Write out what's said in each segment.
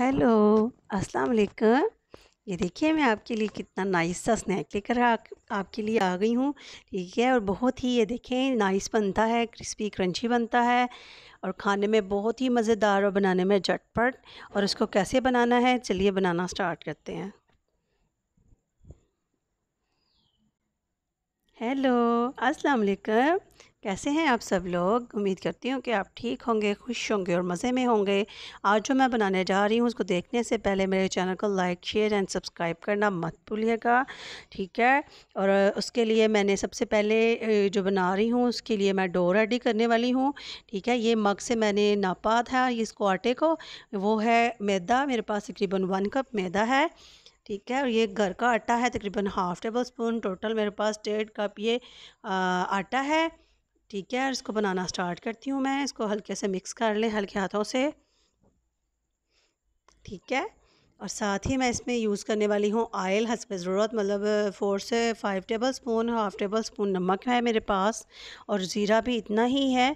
hello अस्सलाम वालेकुम ये देखिए मैं आपके लिए कितना नाइस सा स्नैक लेकर आ, आपके लिए आ गई हूँ ठीक है और बहुत ही ये देखें नाइस बनता है क्रिस्पी क्रंची बनता है और खाने में बहुत ही मज़ेदार और बनाने में झटपट और इसको कैसे बनाना है चलिए बनाना स्टार्ट करते हैं हेलो अस्सलाम वालेकुम कैसे हैं आप सब लोग उम्मीद करती हूँ कि आप ठीक होंगे खुश होंगे और मज़े में होंगे आज जो मैं बनाने जा रही हूँ उसको देखने से पहले मेरे चैनल को लाइक शेयर एंड सब्सक्राइब करना मत भूलिएगा ठीक है और उसके लिए मैंने सबसे पहले जो बना रही हूँ उसके लिए मैं डो रेडी करने वाली हूँ ठीक है ये मग से मैंने नापा था इसको आटे को वो है मैदा मेरे पास तकरीबन वन कप मैदा है ठीक है और ये घर का आटा है तकरीबन हाफ़ टेबल स्पून टोटल मेरे पास डेढ़ कप ये आटा है ठीक है इसको बनाना स्टार्ट करती हूँ मैं इसको हल्के से मिक्स कर लें हल्के हाथों से ठीक है और साथ ही मैं इसमें यूज़ करने वाली हूँ आयल हसब ज़रूरत मतलब फ़ोर से five table spoon half table spoon नमक है मेरे पास और ज़ीरा भी इतना ही है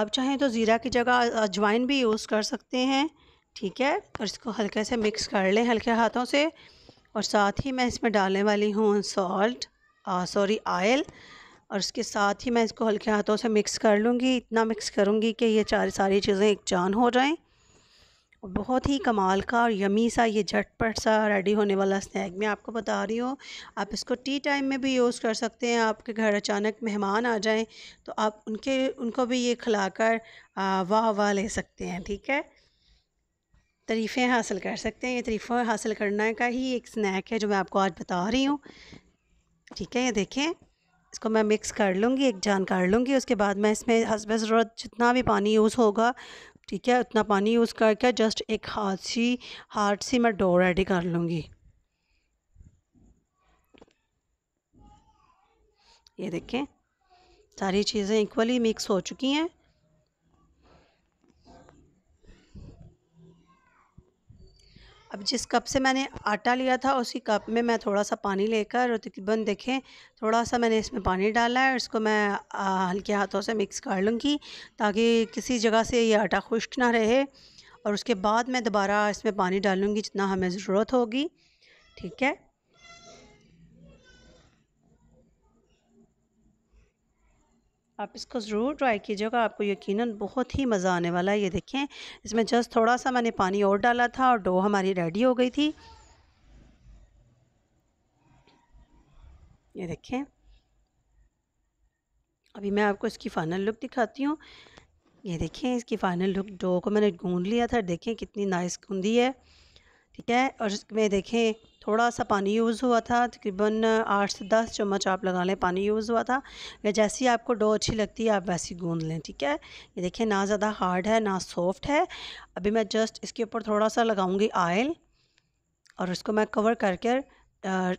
आप चाहें तो ज़ीरा की जगह अजवाइन भी यूज़ कर सकते हैं ठीक है और इसको हल्के से मिक्स कर लें हल्के हाथों से और साथ ही मैं इसमें डालने वाली हूँ सॉल्ट सॉरी आयल और उसके साथ ही मैं इसको हल्के हाथों से मिक्स कर लूँगी इतना मिक्स करूँगी कि ये चार सारी चीज़ें एक जान हो जाएँ बहुत ही कमाल का और यमी सा ये झटपट सा रेडी होने वाला स्नैक मैं आपको बता रही हूँ आप इसको टी टाइम में भी यूज़ कर सकते हैं आपके घर अचानक मेहमान आ जाएं तो आप उनके उनको भी ये खिलाकर वाह वाह ले सकते हैं ठीक है तरीफ़ें हासिल कर सकते हैं ये तरीफ़ा हासिल करने का ही एक स्नैक है जो मैं आपको आज बता रही हूँ ठीक है ये देखें इसको मैं मिक्स कर लूँगी एक जान कर लूँगी उसके बाद मैं इसमें हसब ज़रूरत जितना भी पानी यूज़ होगा ठीक है उतना पानी यूज़ करके जस्ट एक हाथ सी हाथ सी मैं डो रेडी कर लूँगी ये देखें सारी चीज़ें इक्वली मिक्स हो चुकी हैं अब जिस कप से मैंने आटा लिया था उसी कप में मैं थोड़ा सा पानी लेकर और तकरीबन देखें थोड़ा सा मैंने इसमें पानी डाला है और इसको मैं हल्के हाथों से मिक्स कर लूँगी ताकि किसी जगह से ये आटा खुश्क ना रहे और उसके बाद मैं दोबारा इसमें पानी डालूँगी जितना हमें ज़रूरत होगी ठीक है आप इसको ज़रूर ट्राई कीजिएगा आपको यकीनन बहुत ही मज़ा आने वाला है ये देखें इसमें जस्ट थोड़ा सा मैंने पानी और डाला था और डो हमारी रेडी हो गई थी ये देखें अभी मैं आपको इसकी फ़ाइनल लुक दिखाती हूँ ये देखें इसकी फ़ाइनल लुक डो को मैंने गूँध लिया था देखें कितनी नाइस गूंदी है ठीक है और इसमें देखें थोड़ा सा पानी यूज़ हुआ था तकरीबन आठ से दस चम्मच आप लगा लें पानी यूज़ हुआ था या जैसी आपको डो अच्छी लगती है आप वैसी गूंद लें ठीक है ये देखिए ना ज़्यादा हार्ड है ना सॉफ्ट है अभी मैं जस्ट इसके ऊपर थोड़ा सा लगाऊंगी आयल और इसको मैं कवर करके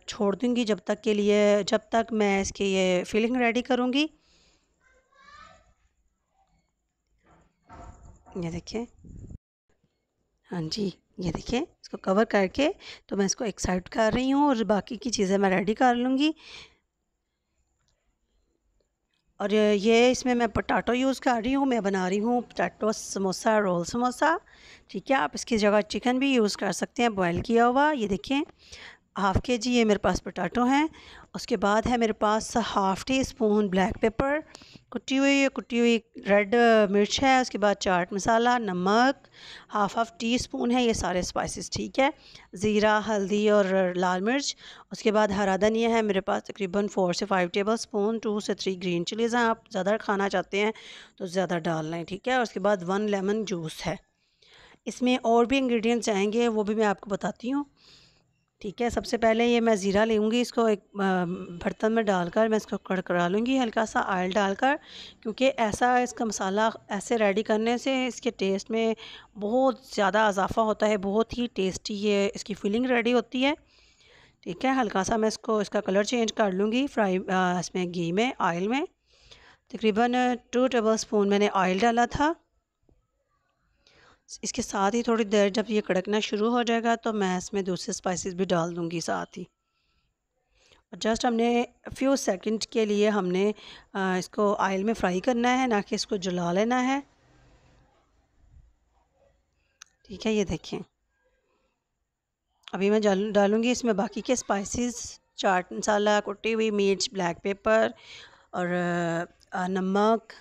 छोड़ दूँगी जब तक के लिए जब तक मैं इसकी ये फिलिंग रेडी करूँगी ये देखिए हाँ जी ये देखिए इसको कवर करके तो मैं इसको एक साइड कर रही हूँ और बाकी की चीज़ें मैं रेडी कर लूँगी और ये इसमें मैं पटाटो यूज़ कर रही हूँ मैं बना रही हूँ पटाटो समोसा रोल समोसा ठीक है आप इसकी जगह चिकन भी यूज़ कर सकते हैं बॉयल किया हुआ ये देखें हाफ़ के जी ये मेरे पास पटाटो हैं उसके बाद है मेरे पास half tea spoon black pepper कुटी हुई कुटी हुई रेड मिर्च है उसके बाद चाट मसाला नमक हाफ़ हाफ़ टी स्पून है ये सारे स्पाइसेस ठीक है ज़ीरा हल्दी और लाल मिर्च उसके बाद हरा धनिया है मेरे पास तकरीबन फ़ोर से फाइव टेबल स्पून टू से थ्री ग्रीन चिलीज़ हैं आप ज़्यादा खाना चाहते हैं तो ज़्यादा डाल लें ठीक है और उसके बाद वन लेमन जूस है इसमें और भी इंग्रेडिएंट्स आएंगे वो भी मैं आपको बताती हूँ ठीक है सबसे पहले ये मैं ज़ीरा लूँगी इसको एक बर्तन में डालकर मैं इसको कड़कड़ा लूँगी हल्का सा ऑयल डालकर क्योंकि ऐसा इसका मसाला ऐसे रेडी करने से इसके टेस्ट में बहुत ज़्यादा इजाफ़ा होता है बहुत ही टेस्टी ये इसकी फीलिंग रेडी होती है ठीक है हल्का सा मैं इसको इसका कलर चेंज कर लूँगी फ्राई इसमें घी में ऑयल में तकरीबन टू टेबल स्पून मैंने ऑयल डाला था इसके साथ ही थोड़ी देर जब ये कड़कना शुरू हो जाएगा तो मैं इसमें दूसरे स्पाइसेस भी डाल दूँगी साथ ही और जस्ट हमने फ्यू सेकंड के लिए हमने इसको आयल में फ्राई करना है ना कि इसको जला लेना है ठीक है ये देखें अभी मैं डालूँगी इसमें बाकी के स्पाइसेस चाट मसाला कुटी हुई मिर्च ब्लैक पेपर और नमक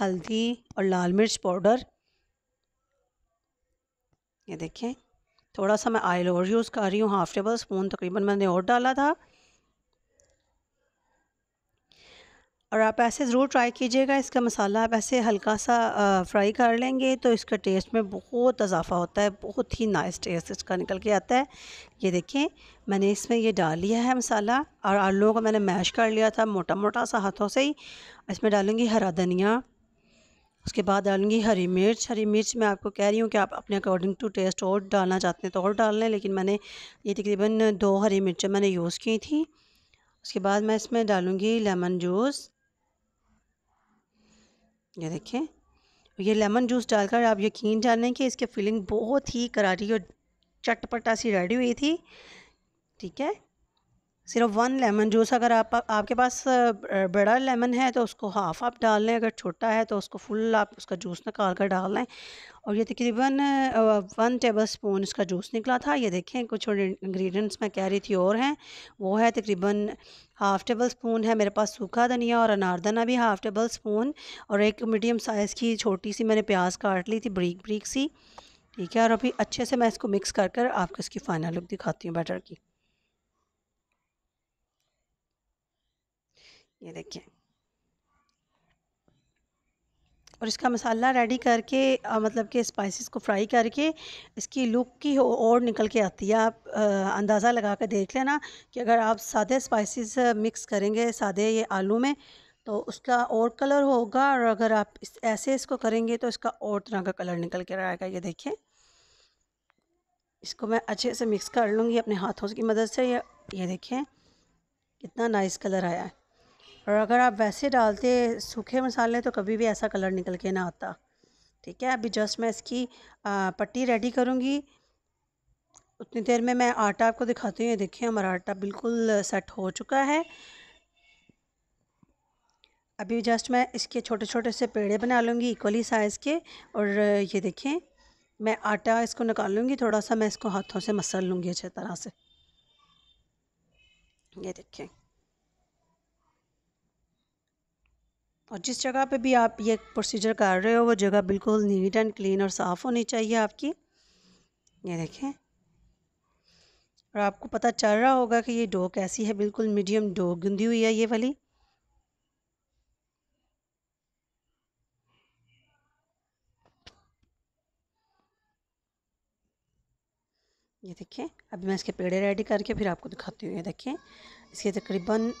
हल्दी और लाल मिर्च पाउडर ये देखें थोड़ा सा मैं आयल और यूज़ कर रही हूँ हाफ़ टेबल स्पून तकरीबन मैंने और डाला था और आप ऐसे ज़रूर ट्राई कीजिएगा इसका मसाला आप ऐसे हल्का सा फ्राई कर लेंगे तो इसका टेस्ट में बहुत इजाफ़ा होता है बहुत ही नाइस टेस्ट इसका निकल के आता है ये देखें मैंने इसमें ये डाल लिया है मसाला और आलू को मैंने मैश कर लिया था मोटा मोटा सा हाथों से ही इसमें डालूँगी हरा धनिया उसके बाद डालूँगी हरी मिर्च हरी मिर्च मैं आपको कह रही हूँ कि आप अपने अकॉर्डिंग टू टेस्ट और डालना चाहते हैं तो और डाल लें लेकिन मैंने ये तकरीबन दो हरी मिर्चें मैंने यूज़ की थी उसके बाद मैं इसमें डालूँगी लेमन जूस ये देखें ये लेमन जूस डालकर आप यकीन जानें कि इसकी फीलिंग बहुत ही करारी और चटपटा सी रेडी हुई थी ठीक है सिर्फ वन लेमन जूस अगर आप आपके पास बड़ा लेमन है तो उसको हाफ़ आप डाल लें अगर छोटा है तो उसको फुल आप उसका जूस निकाल कर डाल लें और ये तकरीबन वन टेबल स्पून इसका जूस निकला था ये देखें कुछ और इंग्रेडिएंट्स मैं कह रही थी और हैं वो है तकरीबन हाफ़ टेबल स्पून है मेरे पास सूखा धनिया और अनारदाना भी हाफ़ टेबल स्पून और एक मीडियम साइज़ की छोटी सी मैंने प्याज काट ली थी ब्रीक ब्रीक सी ठीक है और अभी अच्छे से मैं इसको मिक्स कर कर आपको इसकी फ़ाइनल लुक दिखाती हूँ बैटर की ये देखें और इसका मसाला रेडी करके आ, मतलब कि स्पाइसेस को फ्राई करके इसकी लुक की और निकल के आती है आप अंदाज़ा लगा कर देख लेना कि अगर आप सादे स्पाइसेस मिक्स करेंगे सादे ये आलू में तो उसका और कलर होगा और अगर आप इस, ऐसे इसको करेंगे तो इसका और तरह का कलर निकल के आएगा ये देखें इसको मैं अच्छे से मिक्स कर लूँगी अपने हाथों की मदद से ये ये देखें कितना नाइस कलर आया है और अगर आप वैसे डालते सूखे मसाले तो कभी भी ऐसा कलर निकल के ना आता ठीक है अभी जस्ट मैं इसकी पट्टी रेडी करूँगी उतनी देर में मैं आटा आपको दिखाती हूँ ये देखिए हमारा आटा बिल्कुल सेट हो चुका है अभी जस्ट मैं इसके छोटे छोटे से पेड़े बना लूँगी इक्वली साइज़ के और ये देखें मैं आटा इसको निकाल लूँगी थोड़ा सा मैं इसको हाथों से मसल लूँगी अच्छे तरह से ये देखें और जिस जगह पे भी आप ये प्रोसीजर कर रहे हो वो जगह बिल्कुल नीट एंड क्लीन और साफ़ होनी चाहिए आपकी ये देखें और आपको पता चल रहा होगा कि ये डो कैसी है बिल्कुल मीडियम डो गंदी हुई है ये वाली ये देखें अभी मैं इसके पेड़े रेडी करके फिर आपको दिखाती हूँ ये देखें इसके तकरीबन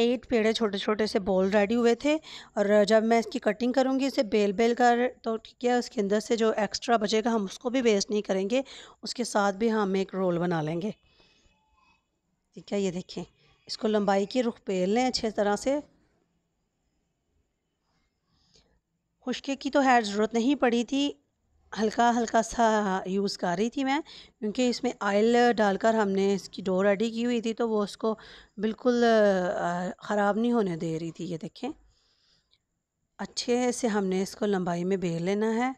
एट पेड़े छोटे छोटे से बॉल रेडी हुए थे और जब मैं इसकी कटिंग करूँगी इसे बेल बेल कर तो ठीक है उसके अंदर से जो एक्स्ट्रा बचेगा हम उसको भी वेस्ट नहीं करेंगे उसके साथ भी हम एक रोल बना लेंगे ठीक है ये देखें इसको लंबाई की रुख बेल लें अच्छे तरह से खुशके की तो हैर ज़रूरत नहीं पड़ी थी हल्का हल्का सा यूज़ कर रही थी मैं क्योंकि इसमें आयल डालकर हमने इसकी डोर रेडी की हुई थी तो वो उसको बिल्कुल ख़राब नहीं होने दे रही थी ये देखें अच्छे से हमने इसको लंबाई में बेल लेना है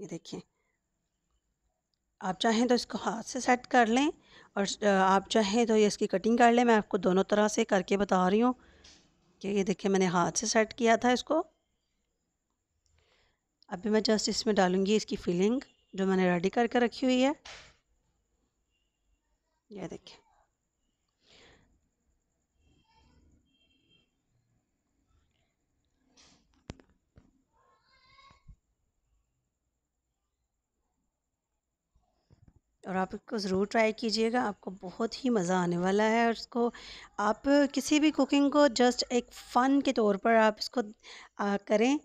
ये देखें आप चाहें तो इसको हाथ से सेट कर लें और आप चाहें तो ये इसकी कटिंग कर लें मैं आपको दोनों तरह से करके बता रही हूँ कि ये देखिए मैंने हाथ से सेट किया था इसको अभी मैं जस्ट इसमें डालूँगी इसकी फिलिंग जो मैंने रेडी करके रखी हुई है ये देखिए और आप इसको ज़रूर ट्राई कीजिएगा आपको बहुत ही मज़ा आने वाला है और इसको आप किसी भी कुकिंग को जस्ट एक फ़न के तौर पर आप इसको आ, करें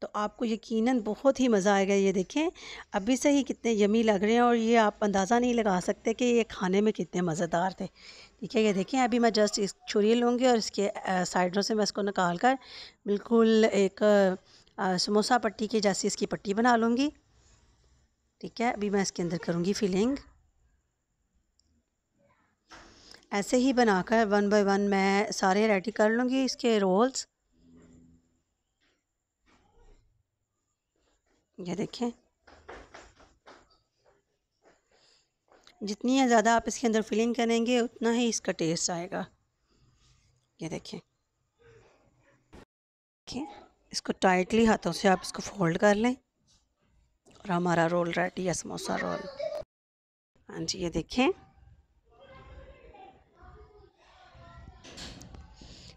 तो आपको यकीनन बहुत ही मज़ा आएगा ये देखें अभी से ही कितने यमी लग रहे हैं और ये आप अंदाज़ा नहीं लगा सकते कि ये खाने में कितने मज़ेदार थे ठीक है ये देखें अभी मैं जस्ट इस छुरी लूँगी और इसके साइडों से मैं इसको निकाल कर बिल्कुल एक समोसा पट्टी की जैसी इसकी पट्टी बना लूँगी ठीक है अभी मैं इसके अंदर करूँगी फिलिंग ऐसे ही बनाकर वन बाय वन मैं सारे रेडी कर लूँगी इसके रोल्स ये देखें जितनी ज़्यादा आप इसके अंदर फिलिंग करेंगे उतना ही इसका टेस्ट आएगा ये देखें देखें इसको टाइटली हाथों से आप इसको फोल्ड कर लें और हमारा रोल रेडी या समोसा रोल हाँ जी ये देखें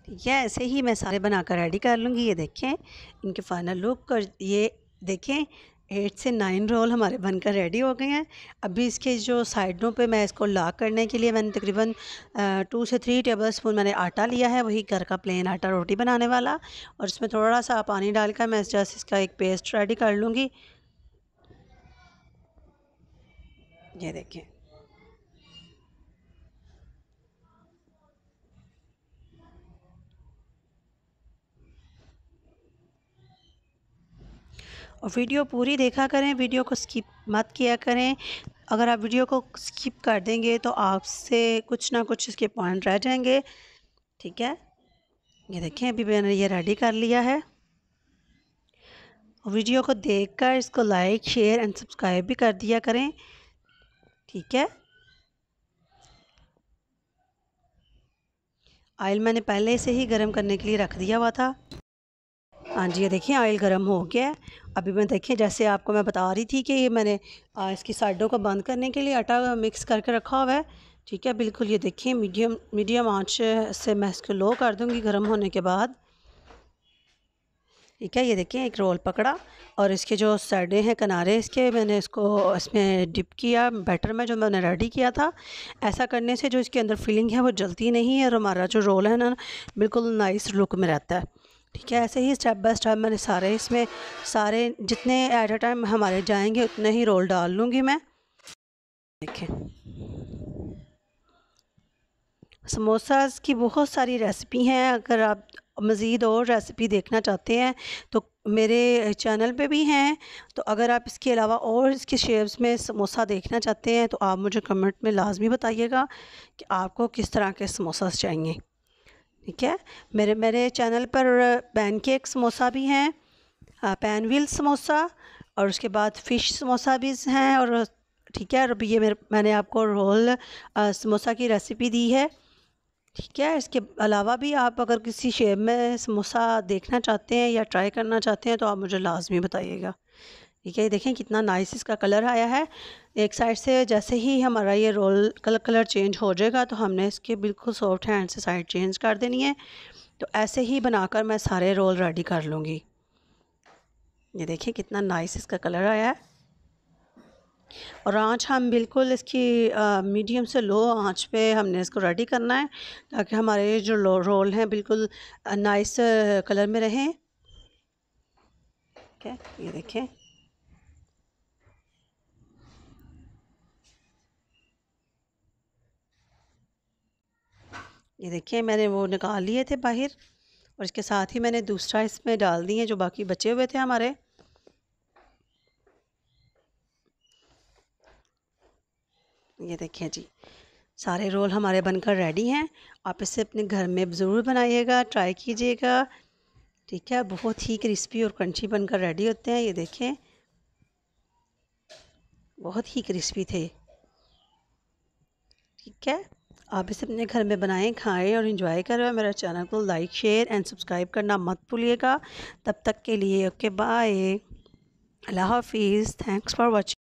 ये ऐसे ही मैं सारे बनाकर रेडी कर लूँगी ये देखें इनके फाइनल लुक और ये देखें एट से नाइन रोल हमारे बनकर रेडी हो गए हैं अभी इसके जो साइडों पे मैं इसको लॉक करने के लिए मैंने तकरीबन टू से थ्री टेबल स्पून मैंने आटा लिया है वही घर का प्लेन आटा रोटी बनाने वाला और इसमें थोड़ा सा पानी डालकर मैं जस्ट इसका एक पेस्ट रेडी कर लूँगी ये देखें और वीडियो पूरी देखा करें वीडियो को स्किप मत किया करें अगर आप वीडियो को स्किप कर देंगे तो आपसे कुछ ना कुछ इसके पॉइंट रह जाएंगे ठीक है ये देखें अभी मैंने ये रेडी कर लिया है वीडियो को देखकर इसको लाइक शेयर एंड सब्सक्राइब भी कर दिया करें ठीक है आयल मैंने पहले से ही गर्म करने के लिए रख दिया हुआ था हाँ जी ये देखिए आयल गर्म हो गया अभी मैं देखिए जैसे आपको मैं बता रही थी कि ये मैंने इसकी साइडों को बंद करने के लिए आटा मिक्स करके रखा हुआ है ठीक है बिल्कुल ये देखिए मीडियम मीडियम आंच से मैं इसको लो कर दूँगी गर्म होने के बाद ठीक है ये देखें एक रोल पकड़ा और इसके जो साइडें हैं किनारे इसके मैंने इसको इसमें डिप किया बैटर में जो मैंने रेडी किया था ऐसा करने से जो इसके अंदर फीलिंग है वो जलती नहीं है और हमारा जो रोल है ना बिल्कुल नाइस लुक में रहता है ठीक है ऐसे ही स्टेप बाय स्टेप मैंने सारे इसमें सारे जितने एट अ टाइम हमारे जाएंगे उतने ही रोल डाल लूँगी मैं देखें समोसाज की बहुत सारी रेसिपी हैं अगर आप मज़ीद और रेसिपी देखना चाहते हैं तो मेरे चैनल पे भी हैं तो अगर आप इसके अलावा और इसके शेप्स में समोसा देखना चाहते हैं तो आप मुझे कमेंट में लाजमी बताइएगा कि आपको किस तरह के समोसा चाहिए ठीक है मेरे मेरे चैनल पर पैन केक समोसा भी हैं पैन व्हील समोसा और उसके बाद फ़िश समोसा भी हैं और ठीक है और ये मेरे मैंने आपको रोल समोसा की रेसिपी दी है ठीक है इसके अलावा भी आप अगर किसी शेप में समोसा देखना चाहते हैं या ट्राई करना चाहते हैं तो आप मुझे लाजमी बताइएगा ठीक है ये देखें कितना नाइस इसका कलर आया है एक साइड से जैसे ही हमारा ये रोल कलर कलर चेंज हो जाएगा तो हमने इसके बिल्कुल सॉफ्ट हैंड से साइड चेंज कर देनी है तो ऐसे ही बनाकर मैं सारे रोल रेडी कर लूँगी ये देखिए कितना नाइस इसका कलर आया है और आँच हम बिल्कुल इसकी मीडियम से लो आँच पे हमने इसको रेडी करना है ताकि हमारे जो रोल हैं बिल्कुल नाइस कलर में रहें ठीक है ये देखें ये देखिए मैंने वो निकाल लिए थे बाहर और इसके साथ ही मैंने दूसरा इसमें डाल दिए जो बाकी बचे हुए थे हमारे ये देखिए जी सारे रोल हमारे बनकर रेडी हैं आप इसे अपने घर में ज़रूर बनाइएगा ट्राई कीजिएगा ठीक है बहुत ही क्रिस्पी और क्रंची बनकर रेडी होते हैं ये देखें बहुत ही क्रिस्पी थे ठीक है आप इसे अपने घर में बनाएं खाएं और इंजॉय करें मेरा चैनल को लाइक शेयर एंड सब्सक्राइब करना मत भूलिएगा तब तक के लिए ओके बाय अल्लाह हाफिज़ थैंक्स फॉर वॉचिंग